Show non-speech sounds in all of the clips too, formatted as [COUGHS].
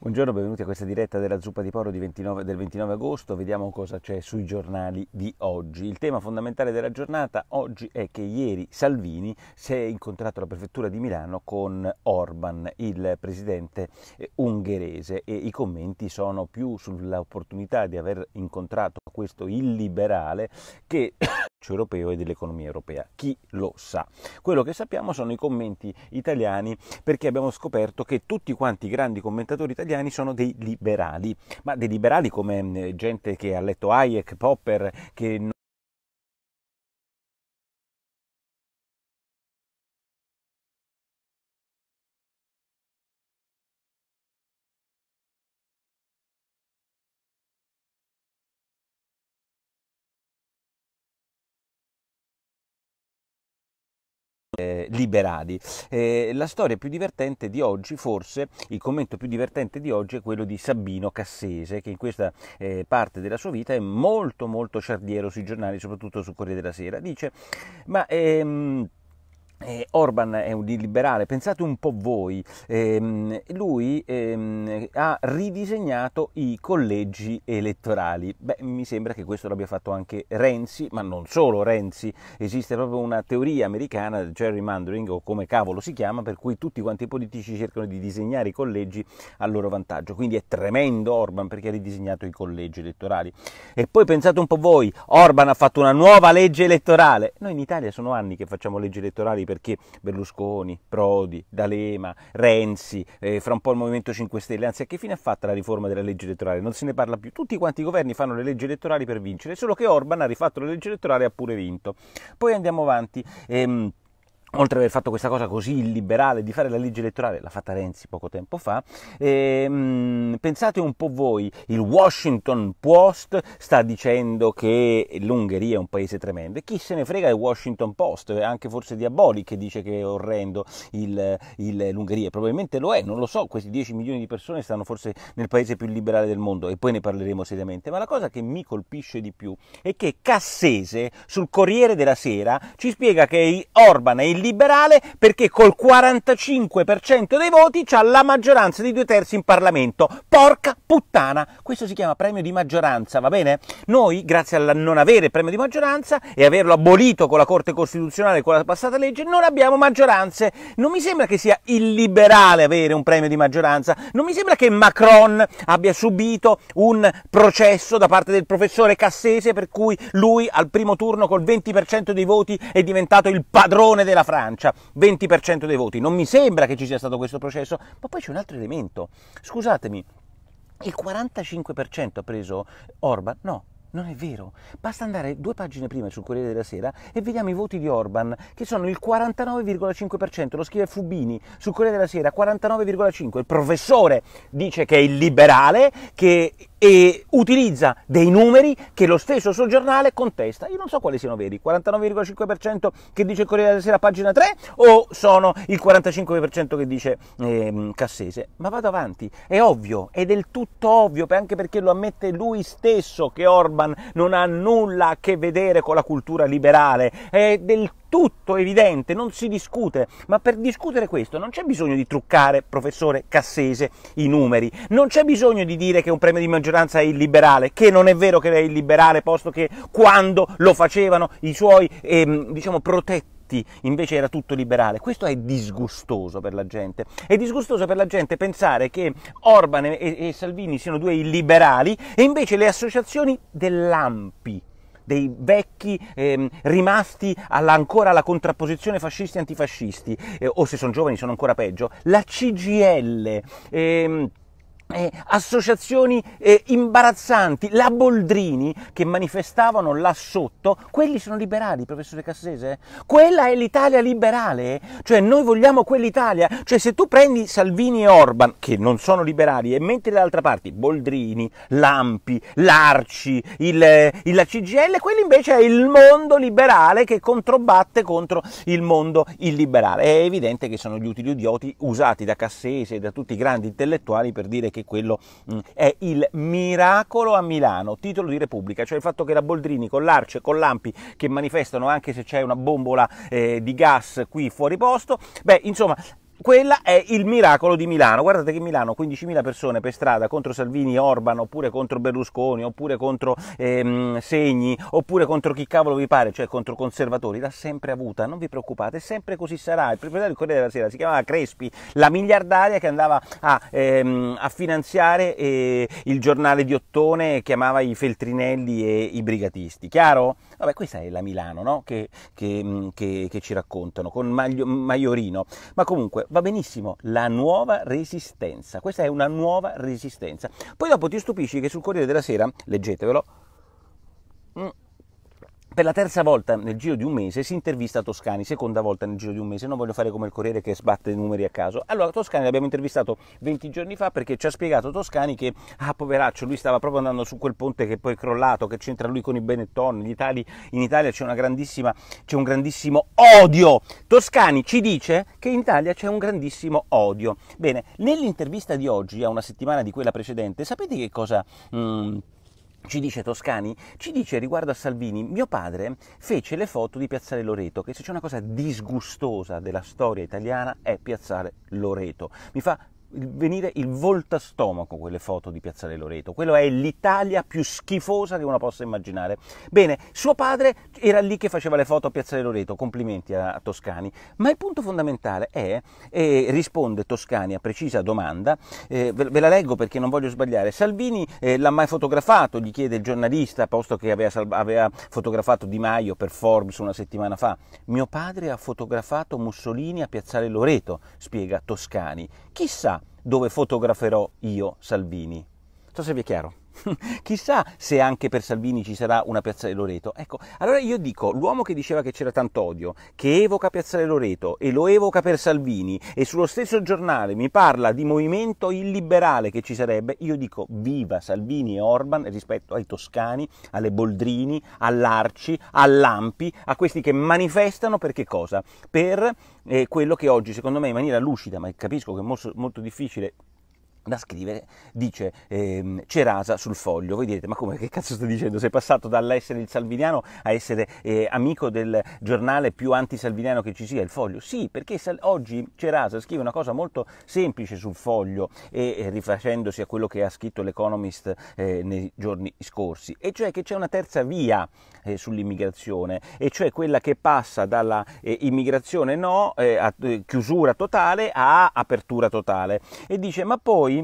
Buongiorno, benvenuti a questa diretta della Zuppa di Poro di 29, del 29 agosto. Vediamo cosa c'è sui giornali di oggi. Il tema fondamentale della giornata oggi è che ieri Salvini si è incontrato alla prefettura di Milano con Orban, il presidente eh, ungherese, e i commenti sono più sull'opportunità di aver incontrato questo illiberale che [COUGHS] europeo e dell'economia europea. Chi lo sa? Quello che sappiamo sono i commenti italiani perché abbiamo scoperto che tutti quanti i grandi commentatori italiani cristiani sono dei liberali, ma dei liberali come gente che ha letto Hayek, Popper, che non liberali. Eh, la storia più divertente di oggi, forse il commento più divertente di oggi è quello di Sabino Cassese, che in questa eh, parte della sua vita è molto molto ciardiero sui giornali, soprattutto su Corriere della Sera. Dice, ma... Ehm, eh, Orban è un liberale, pensate un po' voi, eh, lui eh, ha ridisegnato i collegi elettorali. Beh, mi sembra che questo l'abbia fatto anche Renzi, ma non solo Renzi, esiste proprio una teoria americana del gerrymandering o come cavolo si chiama, per cui tutti quanti i politici cercano di disegnare i collegi a loro vantaggio. Quindi è tremendo Orban perché ha ridisegnato i collegi elettorali. E poi pensate un po' voi, Orban ha fatto una nuova legge elettorale. Noi in Italia sono anni che facciamo leggi elettorali perché Berlusconi, Prodi, D'Alema, Renzi, eh, fra un po' il Movimento 5 Stelle, anzi a che fine ha fatto la riforma della legge elettorale? Non se ne parla più, tutti quanti i governi fanno le leggi elettorali per vincere, solo che Orban ha rifatto la legge elettorale e ha pure vinto. Poi andiamo avanti. Ehm, oltre ad aver fatto questa cosa così illiberale di fare la legge elettorale, l'ha fatta Renzi poco tempo fa, e, ehm, mh, pensate un po' voi, il Washington Post sta dicendo che l'Ungheria è un paese tremendo, e chi se ne frega il Washington Post, anche forse Diaboli che dice che è orrendo il, il, l'Ungheria, probabilmente lo è, non lo so, questi 10 milioni di persone stanno forse nel paese più liberale del mondo, e poi ne parleremo seriamente, ma la cosa che mi colpisce di più è che Cassese sul Corriere della Sera ci spiega che Orban è il il liberale perché col 45% dei voti ha la maggioranza di due terzi in Parlamento. Porca puttana! Questo si chiama premio di maggioranza, va bene? Noi, grazie al non avere premio di maggioranza e averlo abolito con la Corte Costituzionale e con la passata legge, non abbiamo maggioranze. Non mi sembra che sia illiberale avere un premio di maggioranza. Non mi sembra che Macron abbia subito un processo da parte del professore Cassese per cui lui al primo turno col 20% dei voti è diventato il padrone della Francia, 20% dei voti. Non mi sembra che ci sia stato questo processo, ma poi c'è un altro elemento. Scusatemi, il 45% ha preso Orban? No, non è vero, basta andare due pagine prima sul Corriere della Sera e vediamo i voti di Orban, che sono il 49,5%, lo scrive Fubini sul Corriere della Sera, 49,5%. Il professore dice che è il liberale, che e utilizza dei numeri che lo stesso suo giornale contesta. Io non so quali siano veri, 49,5% che dice Corriere della Sera pagina 3 o sono il 45% che dice eh, Cassese. Ma vado avanti, è ovvio, è del tutto ovvio, anche perché lo ammette lui stesso che Orban non ha nulla a che vedere con la cultura liberale, è del tutto evidente, non si discute, ma per discutere questo non c'è bisogno di truccare, professore Cassese, i numeri, non c'è bisogno di dire che un premio di maggioranza è illiberale, che non è vero che è illiberale, posto che quando lo facevano i suoi ehm, diciamo, protetti invece era tutto liberale. Questo è disgustoso per la gente. È disgustoso per la gente pensare che Orban e, e Salvini siano due illiberali e invece le associazioni dell'AMPI dei vecchi ehm, rimasti alla, ancora alla contrapposizione fascisti-antifascisti, eh, o se sono giovani sono ancora peggio, la CGL. Ehm, eh, associazioni eh, imbarazzanti, la Boldrini che manifestavano là sotto, quelli sono liberali, professore Cassese? Quella è l'Italia liberale, cioè noi vogliamo quell'Italia, cioè se tu prendi Salvini e Orban, che non sono liberali, e metti dall'altra parte Boldrini, Lampi, Larci, il, eh, il, la CGL, quello invece è il mondo liberale che controbatte contro il mondo illiberale. È evidente che sono gli utili idioti usati da Cassese e da tutti i grandi intellettuali per dire che anche quello mh, mm, è il miracolo a Milano, titolo di Repubblica, cioè il fatto che la Boldrini con l'Arce, e con l'Ampi, che manifestano anche se c'è una bombola eh, di gas qui fuori posto, beh insomma quella è il miracolo di Milano. Guardate che Milano 15.000 persone per strada contro Salvini, Orban, oppure contro Berlusconi, oppure contro ehm, Segni, oppure contro chi cavolo vi pare, cioè contro conservatori, l'ha sempre avuta. Non vi preoccupate, sempre così sarà. Il proprietario del Corriere della Sera si chiamava Crespi, la miliardaria che andava a, ehm, a finanziare eh, il giornale di Ottone, eh, chiamava i Feltrinelli e i brigatisti. Chiaro? Vabbè, questa è la Milano no? che, che, mm, che, che, ci raccontano con Maglio, Maiorino. Ma comunque va benissimo, la nuova resistenza, questa è una nuova resistenza. Poi dopo ti stupisci che sul Corriere della Sera, leggetevelo, per la terza volta nel giro di un mese si intervista Toscani, seconda volta nel giro di un mese, non voglio fare come il Corriere che sbatte i numeri a caso. Allora Toscani l'abbiamo intervistato 20 giorni fa perché ci ha spiegato Toscani che, ah poveraccio, lui stava proprio andando su quel ponte che poi è crollato, che c'entra lui con i Benetton, Itali, in Italia c'è, una grandissima, c'è un grandissimo odio. Toscani ci dice che in Italia c'è un grandissimo odio. Bene, nell'intervista di oggi, a una settimana di quella precedente, sapete che cosa... Mm, ci dice Toscani, ci dice riguardo a Salvini, mio padre fece le foto di Piazzale Loreto, che se c'è una cosa disgustosa della storia italiana è Piazzale Loreto. Mi fa venire il volto a stomaco quelle foto di Piazzale Loreto. Quello è l'Italia più schifosa che uno possa immaginare. Bene, suo padre era lì che faceva le foto a Piazzale Loreto, complimenti a, Toscani, ma il punto fondamentale è, eh, risponde Toscani a precisa domanda, eh, ve, ve, la leggo perché non voglio sbagliare, Salvini eh, l'ha mai fotografato, gli chiede il giornalista, posto che aveva, aveva fotografato Di Maio per Forbes una settimana fa. Mio padre ha fotografato Mussolini a Piazzale Loreto, spiega Toscani. Chissà dove fotograferò io Salvini. Non so se vi è chiaro. [LAUGHS] Chissà se anche per Salvini ci sarà una piazza di Loreto. Ecco, allora io dico, l'uomo che diceva che c'era tanto odio, che evoca Piazzale Loreto e lo evoca per Salvini e sullo stesso giornale mi parla di movimento illiberale che ci sarebbe, io dico viva Salvini e Orban rispetto ai toscani, alle Boldrini, all'Arci, all'Ampi, a questi che manifestano per che cosa? Per eh, quello che oggi secondo me in maniera lucida, ma capisco che è molto, molto difficile da scrivere, dice ehm, Cerasa sul foglio. Voi direte, ma come, che cazzo sta dicendo? Sei passato dall'essere il salviniano a essere eh, amico del giornale più anti-Salviniano che ci sia, il foglio? Sì, perché sal- oggi Cerasa scrive una cosa molto semplice sul foglio e eh, rifacendosi a quello che ha scritto l'Economist eh, nei giorni scorsi, e cioè che c'è una terza via eh, sull'immigrazione, e cioè quella che passa dalla eh, immigrazione no, eh, a chiusura totale a apertura totale. E dice, ma poi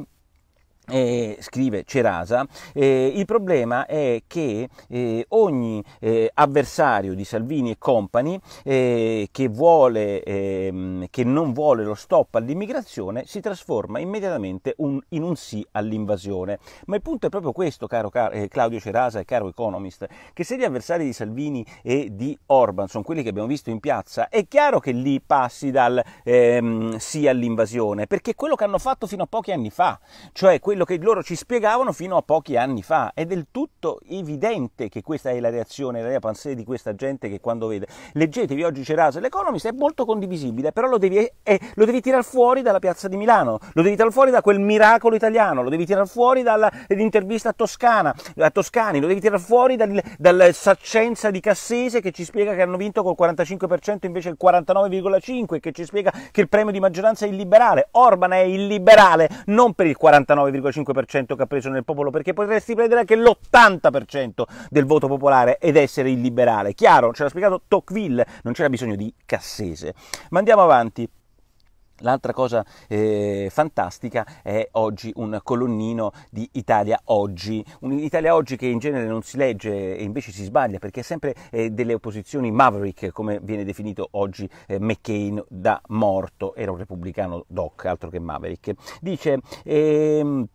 eh, scrive Cerasa, eh, il problema è che eh, ogni eh, avversario di Salvini e compagni eh, che, vuole, ehm, che non vuole lo stop all'immigrazione si trasforma immediatamente un, in un sì all'invasione. Ma il punto è proprio questo, caro, caro eh, Claudio Cerasa e caro Economist, che se gli avversari di Salvini e di Orban sono quelli che abbiamo visto in piazza, è chiaro che lì passi dal ehm, sì all'invasione, perché è quello che hanno fatto fino a pochi anni fa, cioè que- quello che loro ci spiegavano fino a pochi anni fa. È del tutto evidente che questa è la reazione, la pensée di questa gente che quando vede. Leggetevi oggi Cerase, l'Economist è molto condivisibile, però lo devi, eh, lo devi tirar fuori dalla piazza di Milano, lo devi tirar fuori da quel miracolo italiano, lo devi tirar fuori dall'intervista a, Toscana, a Toscani, lo devi tirar fuori dal, dalla saccenza di Cassese che ci spiega che hanno vinto col 45% invece il 49,5%, che ci spiega che il premio di maggioranza è illiberale. Orban è illiberale non per il 49,5%. 5% che ha preso nel popolo, perché potresti prendere anche l'80% del voto popolare ed essere il liberale. Chiaro, ce l'ha spiegato Tocqueville, non c'era bisogno di Cassese. Ma andiamo avanti. L'altra cosa eh, fantastica è oggi un colonnino di Italia Oggi, un'Italia Oggi che in genere non si legge e invece si sbaglia perché è sempre eh, delle opposizioni maverick, come viene definito oggi eh, McCain da morto, era un repubblicano doc, altro che maverick. Dice... Ehm,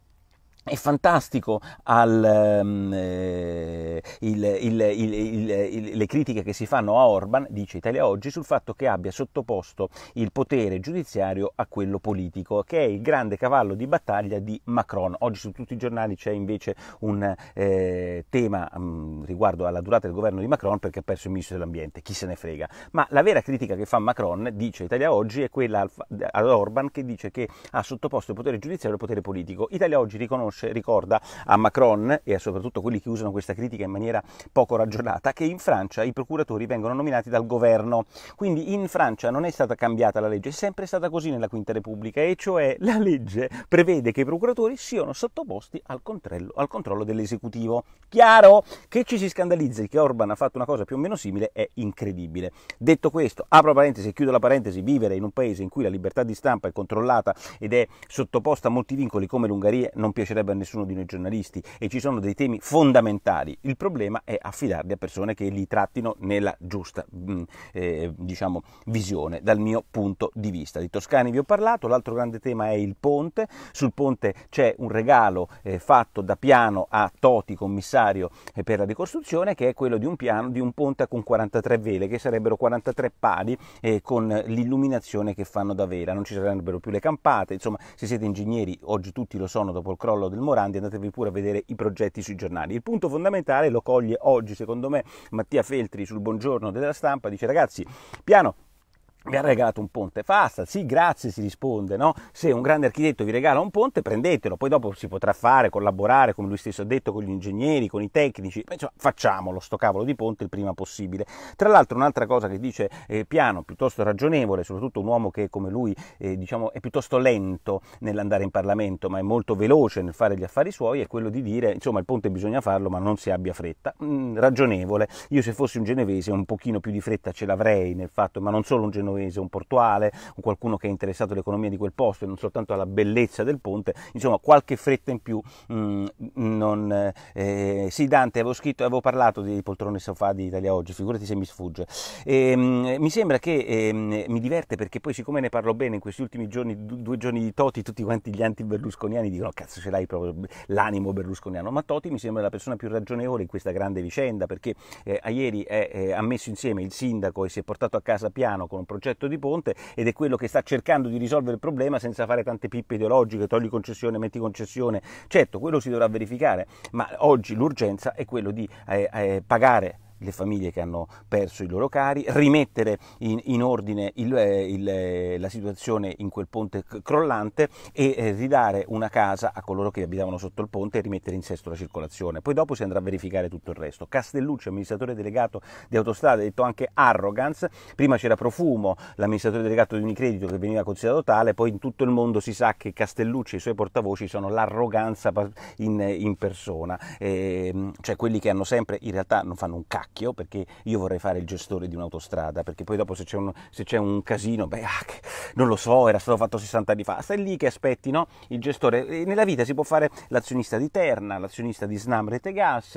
è fantastico al, um, eh, il, il, il, le critiche che si fanno a Orban, dice Italia Oggi, sul fatto che abbia sottoposto il potere giudiziario a quello politico, che è il grande cavallo di battaglia di Macron. Oggi su tutti i giornali c'è invece un eh, tema mh, mm, riguardo alla durata del governo di Macron perché ha perso il ministro dell'ambiente, chi se ne frega. Ma la vera critica che fa Macron, dice Italia Oggi, è quella ad Orban che dice che ha sottoposto il potere giudiziario al potere politico. Italia Oggi riconosce Porsche ricorda a Macron e a soprattutto quelli che usano questa critica in maniera poco ragionata che in Francia i procuratori vengono nominati dal governo. Quindi in Francia non è stata cambiata la legge, è sempre stata così nella Quinta Repubblica, e cioè la legge prevede che i procuratori siano sottoposti al, al controllo dell'esecutivo. Chiaro che ci si scandalizzi che Orban ha fatto una cosa più o meno simile è incredibile. Detto questo, apro parentesi e chiudo la parentesi, vivere in un paese in cui la libertà di stampa è controllata ed è sottoposta a molti vincoli come l'Ungheria non piacerebbe mancherebbe a nessuno di noi giornalisti e ci sono dei temi fondamentali. Il problema è affidarli a persone che li trattino nella giusta mm, eh, diciamo, visione dal mio punto di vista. Di Toscani vi ho parlato, l'altro grande tema è il ponte. Sul ponte c'è un regalo eh, fatto da Piano a Toti, commissario eh, per la ricostruzione, che è quello di un, piano, di un ponte con 43 vele, che sarebbero 43 pali eh, con l'illuminazione che fanno da vela. Non ci sarebbero più le campate, insomma se siete ingegneri, oggi tutti lo sono dopo il crollo Carlo del Morandi, andatevi pure a vedere i progetti sui giornali. Il punto fondamentale lo coglie oggi, secondo me, Mattia Feltri sul buongiorno della stampa, dice ragazzi, piano vi ha regalato un ponte, basta, sì grazie si risponde, no? se un grande architetto vi regala un ponte prendetelo, poi dopo si potrà fare, collaborare come lui stesso ha detto con gli ingegneri, con i tecnici, insomma facciamolo sto cavolo di ponte il prima possibile. Tra l'altro un'altra cosa che dice eh, Piano, piuttosto ragionevole, soprattutto un uomo che come lui eh, diciamo, è piuttosto lento nell'andare in Parlamento ma è molto veloce nel fare gli affari suoi, è quello di dire insomma il ponte bisogna farlo ma non si abbia fretta, mm, ragionevole, io se fossi un genovese un pochino più di fretta ce l'avrei nel fatto, ma non solo un genovese, genovese, un portuale, un qualcuno che è interessato all'economia di quel posto e non soltanto alla bellezza del ponte, insomma qualche fretta in più mh, mm, non, eh, sì Dante avevo scritto, avevo parlato di poltrone sofà di Italia Oggi, figurati se mi sfugge. E, ehm, mh, mi sembra che eh, mi diverte perché poi siccome ne parlo bene in questi ultimi giorni, due giorni di Toti, tutti quanti gli anti-berlusconiani dicono cazzo ce l'hai proprio l'animo berlusconiano, ma Toti mi sembra la persona più ragionevole in questa grande vicenda perché eh, a ieri eh, ha messo insieme il sindaco e si è portato a casa piano con un progetto progetto di ponte ed è quello che sta cercando di risolvere il problema senza fare tante pippe ideologiche, togli concessione, metti concessione. Certo, quello si dovrà verificare, ma oggi l'urgenza è quello di eh, eh, pagare le famiglie che hanno perso i loro cari, rimettere in, in ordine il, eh, il, eh, la situazione in quel ponte crollante e eh, ridare una casa a coloro che abitavano sotto il ponte e rimettere in sesto la circolazione. Poi dopo si andrà a verificare tutto il resto. Castellucci, amministratore delegato di autostrada, ha detto anche arrogance, prima c'era Profumo, l'amministratore delegato di Unicredito che veniva considerato tale, poi in tutto il mondo si sa che Castellucci e i suoi portavoci sono l'arroganza in, in persona, e, ehm, cioè quelli che hanno sempre in realtà non fanno un cacco pacchio, perché io vorrei fare il gestore di un'autostrada, perché poi dopo se c'è un, se c'è un casino, beh, ah, non lo so, era stato fatto 60 anni fa, stai lì che aspetti, no? Il gestore, nella vita si può fare l'azionista di Terna, l'azionista di Snam Rete Gas,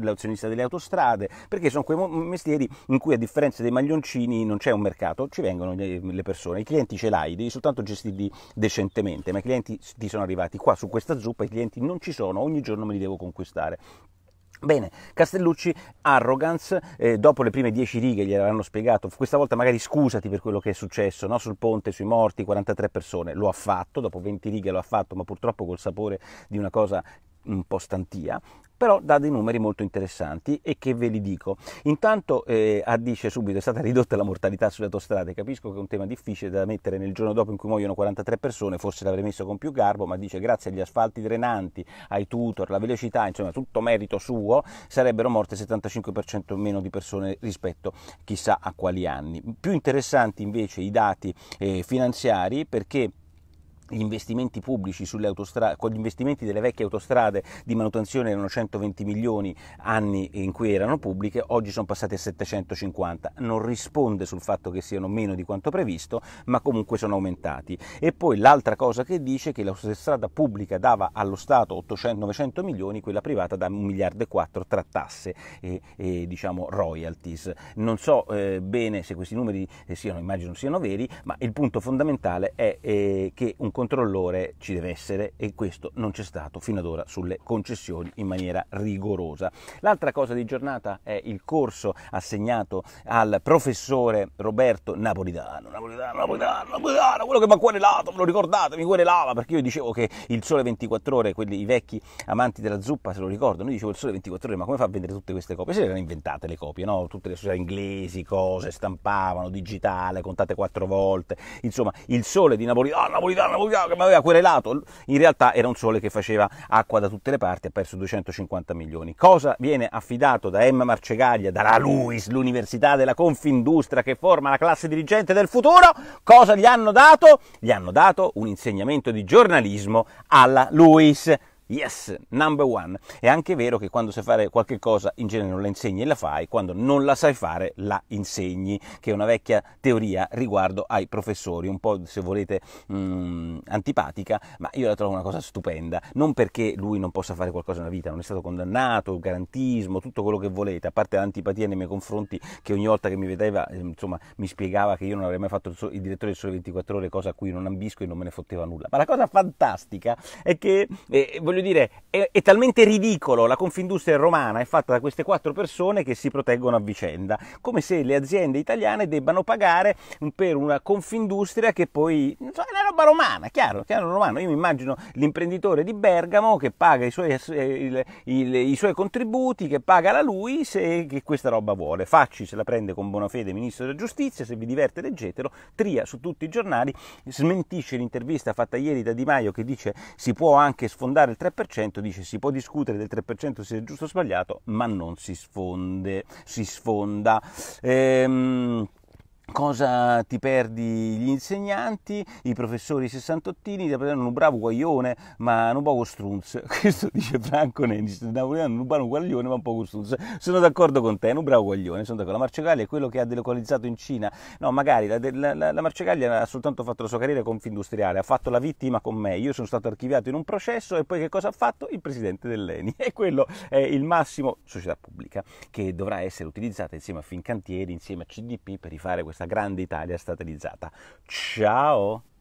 l'azionista delle autostrade, perché sono quei mestieri in cui a differenza dei maglioncini non c'è un mercato, ci vengono le persone, i clienti ce l'hai, devi soltanto gestirli decentemente, ma i clienti ti sono arrivati qua su questa zuppa, i clienti non ci sono, ogni giorno me li devo conquistare. Bene, Castellucci, arrogance, eh, dopo le prime dieci righe gliel'hanno spiegato, questa volta magari scusati per quello che è successo, no? sul ponte, sui morti, 43 persone, lo ha fatto, dopo 20 righe lo ha fatto, ma purtroppo col sapore di una cosa un po' stantia, però dà dei numeri molto interessanti e che ve li dico. Intanto eh, addice subito è stata ridotta la mortalità sulle autostrade, capisco che è un tema difficile da mettere nel giorno dopo in cui muoiono 43 persone, forse l'avrei messo con più garbo, ma dice grazie agli asfalti drenanti, ai tutor, alla velocità, insomma tutto merito suo, sarebbero morte 75% meno di persone rispetto chissà a quali anni. Più interessanti invece i dati eh, finanziari perché gli investimenti pubblici sulle autostrade, con gli investimenti delle vecchie autostrade di manutenzione erano 120 milioni anni in cui erano pubbliche, oggi sono passati a 750. Non risponde sul fatto che siano meno di quanto previsto, ma comunque sono aumentati. E poi l'altra cosa che dice è che l'autostrada pubblica dava allo Stato 800-900 milioni, quella privata da 1 miliardo e 4 tra tasse e, e diciamo, royalties. Non so eh, bene se questi numeri eh, siano, immagino siano veri, ma il punto fondamentale è eh, che un controllore ci deve essere e questo non c'è stato fino ad ora sulle concessioni in maniera rigorosa. L'altra cosa di giornata è il corso assegnato al professore Roberto Napolitano, Napolitano, Napolitano, Napolitano quello che mi ha querelato, ve lo ricordate, mi querelava perché io dicevo che il sole 24 ore, quelli, i vecchi amanti della zuppa se lo ricordano, io dicevo il sole 24 ore, ma come fa a vendere tutte queste copie? Se le erano inventate le copie, no? tutte le società inglesi, cose, stampavano, digitale, contate quattro volte, insomma il sole di Napolitano, Napolitano, Napolitano che mi aveva querelato, in realtà era un sole che faceva acqua da tutte le parti, ha perso 250 milioni. Cosa viene affidato da Emma Marcegaglia, dalla LUIS, l'Università della Confindustria che forma la classe dirigente del futuro? Cosa gli hanno dato? Gli hanno dato un insegnamento di giornalismo alla LUIS. Yes, number one. È anche vero che quando sai fare qualche cosa in genere non la insegni e la fai, quando non la sai fare la insegni, che è una vecchia teoria riguardo ai professori, un po' se volete mh, mm, antipatica, ma io la trovo una cosa stupenda, non perché lui non possa fare qualcosa nella vita, non è stato condannato, garantismo, tutto quello che volete, a parte l'antipatia nei miei confronti che ogni volta che mi vedeva, ehm, insomma, mi spiegava che io non avrei mai fatto il, il direttore del Sole 24 ore, cosa a cui non ambisco e non me ne fotteva nulla. Ma la cosa fantastica è che eh, voglio dire, è, è, talmente ridicolo, la Confindustria romana è fatta da queste quattro persone che si proteggono a vicenda, come se le aziende italiane debbano pagare per una Confindustria che poi, insomma, è una roba romana, chiaro, chiaro romano, io mi immagino l'imprenditore di Bergamo che paga i suoi, eh, il, il, i suoi contributi, che paga la lui se questa roba vuole, Facci se la prende con buona fede Ministro della Giustizia, se vi diverte leggetelo, Tria su tutti i giornali smentisce l'intervista fatta ieri da Di Maio che dice si può anche sfondare il 3%, dice si può discutere del 3% se è giusto o sbagliato, ma non si sfonde, si sfonda. Ehm, cosa ti perdi gli insegnanti, i professori sessantottini, ti prendono un bravo guaglione ma un poco strunz. [LAUGHS] Questo dice Franco Nennis, napoletano un bravo guaglione ma un poco strunz. Sono d'accordo con te, un bravo guaglione, sono d'accordo. La Marcegaglia è quello che ha delocalizzato in Cina. No, magari la, la, la, la Marcegaglia ha soltanto fatto la sua carriera confindustriale, ha fatto la vittima con me, io sono stato archiviato in un processo e poi che cosa ha fatto? Il presidente dell'ENI. [LAUGHS] E quello è il massimo società pubblica che dovrà essere utilizzata insieme a Fincantieri, insieme a CDP per rifare questo questa grande Italia statalizzata. Ciao!